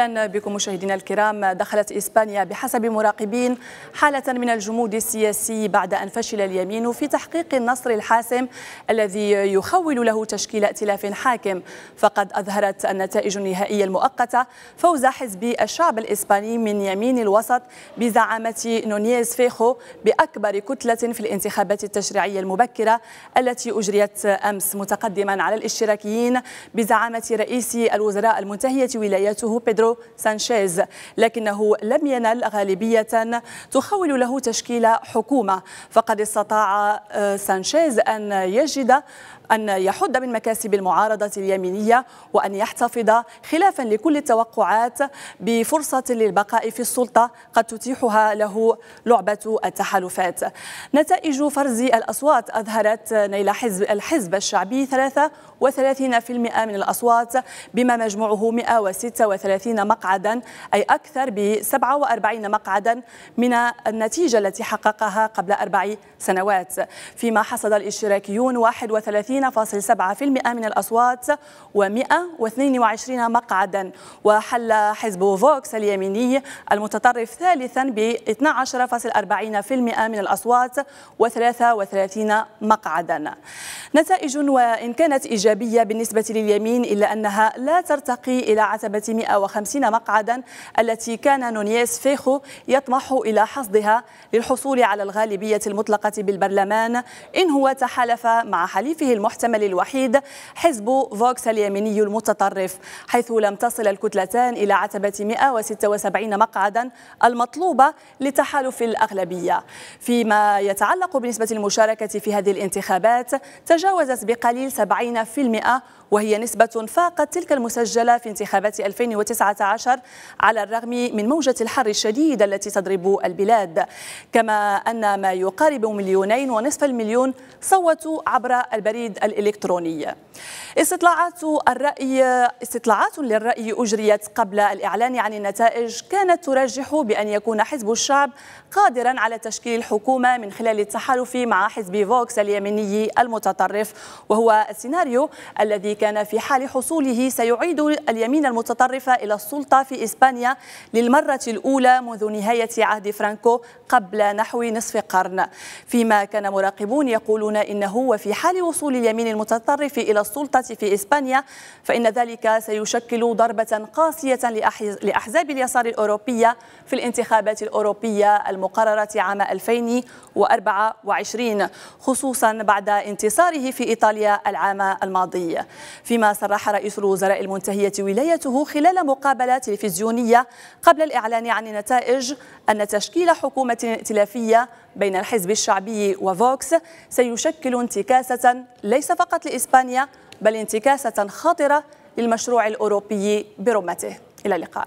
اهلا بكم مشاهدينا الكرام دخلت اسبانيا بحسب مراقبين حاله من الجمود السياسي بعد ان فشل اليمين في تحقيق النصر الحاسم الذي يخول له تشكيل ائتلاف حاكم فقد اظهرت النتائج النهائيه المؤقته فوز حزب الشعب الاسباني من يمين الوسط بزعامه نونيز فيخو باكبر كتله في الانتخابات التشريعيه المبكره التي اجريت امس متقدما على الاشتراكيين بزعامه رئيس الوزراء المنتهيه ولايته بيدرو بيدرو سانشيز لكنه لم ينل غالبية تخول له تشكيل حكومة فقد استطاع آه، سانشيز أن يجد أن يحد من مكاسب المعارضة اليمينية وأن يحتفظ خلافا لكل التوقعات بفرصة للبقاء في السلطة قد تتيحها له لعبة التحالفات نتائج فرز الأصوات أظهرت نيل حزب الحزب الشعبي 33% من الأصوات بما مجموعه 136 37 مقعدا أي أكثر ب 47 مقعدا من النتيجة التي حققها قبل أربع سنوات فيما حصد الاشتراكيون 31.7% من الأصوات و122 مقعدا وحل حزب فوكس اليميني المتطرف ثالثا ب 12.40% من الأصوات و33 مقعدا نتائج وإن كانت إيجابية بالنسبة لليمين إلا أنها لا ترتقي إلى عتبة 150 وخمسين مقعدا التي كان نونيس فيخو يطمح إلى حصدها للحصول على الغالبية المطلقة بالبرلمان إن هو تحالف مع حليفه المحتمل الوحيد حزب فوكس اليميني المتطرف حيث لم تصل الكتلتان إلى عتبة 176 مقعدا المطلوبة لتحالف الأغلبية فيما يتعلق بنسبة المشاركة في هذه الانتخابات تجاوزت بقليل 70% وهي نسبة فاقت تلك المسجلة في انتخابات 2019 على الرغم من موجة الحر الشديد التي تضرب البلاد كما أن ما يقارب مليونين ونصف المليون صوتوا عبر البريد الإلكتروني استطلاعات الرأي استطلاعات للرأي أجريت قبل الإعلان عن النتائج كانت ترجح بأن يكون حزب الشعب قادرا على تشكيل الحكومة من خلال التحالف مع حزب فوكس اليمني المتطرف وهو السيناريو الذي كان في حال حصوله سيعيد اليمين المتطرف إلى السلطة في إسبانيا للمرة الأولى منذ نهاية عهد فرانكو قبل نحو نصف قرن فيما كان مراقبون يقولون إنه وفي حال وصول اليمين المتطرف إلى السلطة في إسبانيا فإن ذلك سيشكل ضربة قاسية لأحزاب اليسار الأوروبية في الانتخابات الأوروبية المقررة عام 2024 خصوصا بعد انتصاره في إيطاليا العام الماضي فيما صرح رئيس الوزراء المنتهية ولايته خلال مقابلة تلفزيونية قبل الإعلان عن النتائج أن تشكيل حكومة ائتلافية بين الحزب الشعبي وفوكس سيشكل انتكاسة ليس فقط لإسبانيا بل انتكاسة خطرة للمشروع الأوروبي برمته إلى اللقاء